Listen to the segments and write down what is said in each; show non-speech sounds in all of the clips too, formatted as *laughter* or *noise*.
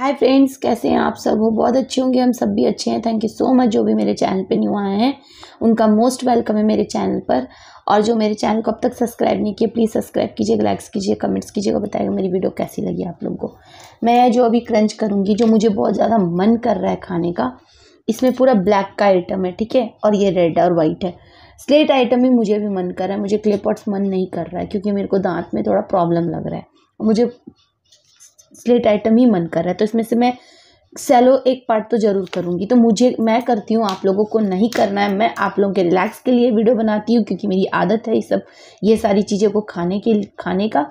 hi friends कैसे हैं आप सब हो बहुत अच्छे होंगे हम सब भी अच्छे हैं थैंक यू सो मच जो भी मेरे चैनल पे न्यू आए हैं उनका मोस्ट वेलकम है मेरे चैनल पर और जो मेरे चैनल को अब तक सब्सक्राइब नहीं किया प्लीज़ सब्सक्राइब कीजिए लाइक्स कीजिए कमेंट्स कीजिएगा बताएगा मेरी वीडियो कैसी लगी आप लोगों को मैं जो अभी क्रंच करूँगी जो मुझे बहुत ज़्यादा मन कर रहा है खाने का इसमें पूरा ब्लैक का आइटम है ठीक है और ये रेड और वाइट है स्लेट आइटम ही मुझे भी मन कर रहा है मुझे क्लेपॉट्स मन नहीं कर रहा है क्योंकि मेरे को दांत में थोड़ा प्रॉब्लम लग रहा है मुझे स्लेट आइटम ही मन कर रहा है तो इसमें से मैं सेलो एक पार्ट तो ज़रूर करूँगी तो मुझे मैं करती हूँ आप लोगों को नहीं करना है मैं आप लोगों के रिलैक्स के लिए वीडियो बनाती हूँ क्योंकि मेरी आदत है ये सब ये सारी चीज़ों को खाने के खाने का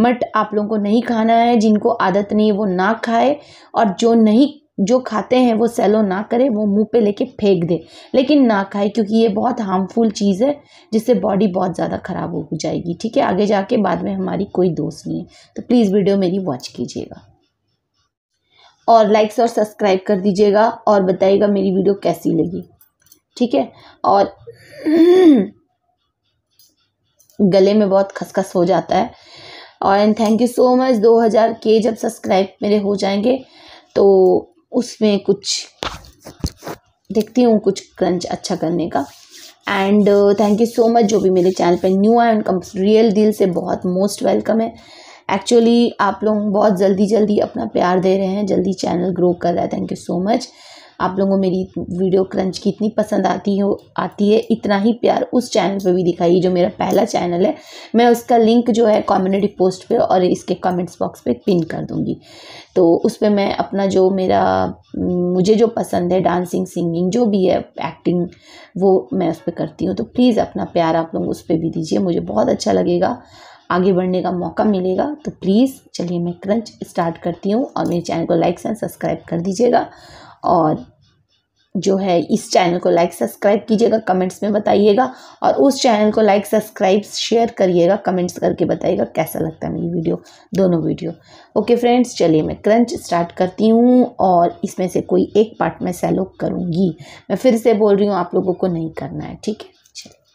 बट आप लोगों को नहीं खाना है जिनको आदत नहीं है वो ना खाए और जो नहीं जो खाते हैं वो सेलो ना करे वो मुंह पे लेके फेंक दे लेकिन ना खाए क्योंकि ये बहुत हार्मफुल चीज़ है जिससे बॉडी बहुत ज़्यादा ख़राब हो जाएगी ठीक है आगे जाके बाद में हमारी कोई दोस्त नहीं है तो प्लीज़ वीडियो मेरी वॉच कीजिएगा और लाइक्स और सब्सक्राइब कर दीजिएगा और बताइएगा मेरी वीडियो कैसी लगी ठीक है और *clears throat* गले में बहुत खसखस हो जाता है और and thank you so much दो के जब सब्सक्राइब मेरे हो जाएंगे तो उसमें कुछ देखती हूँ कुछ क्रंच अच्छा करने का and thank you so much जो भी मेरे चैनल पे न्यू आए उनका रियल दिल से बहुत मोस्ट वेलकम है एक्चुअली आप लोग बहुत जल्दी जल्दी अपना प्यार दे रहे हैं जल्दी चैनल ग्रो कर रहा है थैंक यू सो मच आप लोगों को मेरी वीडियो क्रंच की इतनी पसंद आती हो आती है इतना ही प्यार उस चैनल पे भी दिखाइए जो मेरा पहला चैनल है मैं उसका लिंक जो है कम्युनिटी पोस्ट पे और इसके कमेंट्स बॉक्स पे पिन कर दूँगी तो उस पर मैं अपना जो मेरा मुझे जो पसंद है डांसिंग सिंगिंग जो भी है एक्टिंग वो मैं उस पर करती हूँ तो प्लीज़ अपना प्यार आप लोग उस पर भी दीजिए मुझे बहुत अच्छा लगेगा आगे बढ़ने का मौका मिलेगा तो प्लीज़ चलिए मैं क्रंच स्टार्ट करती हूँ और मेरे चैनल को लाइक एंड सब्सक्राइब कर दीजिएगा और जो है इस चैनल को लाइक सब्सक्राइब कीजिएगा कमेंट्स में बताइएगा और उस चैनल को लाइक सब्सक्राइब शेयर करिएगा कमेंट्स करके बताइएगा कैसा लगता है मेरी वीडियो दोनों वीडियो ओके फ्रेंड्स चलिए मैं क्रंच स्टार्ट करती हूँ और इसमें से कोई एक पार्ट मैं सैलो करूँगी मैं फिर से बोल रही हूँ आप लोगों को नहीं करना है ठीक है चलिए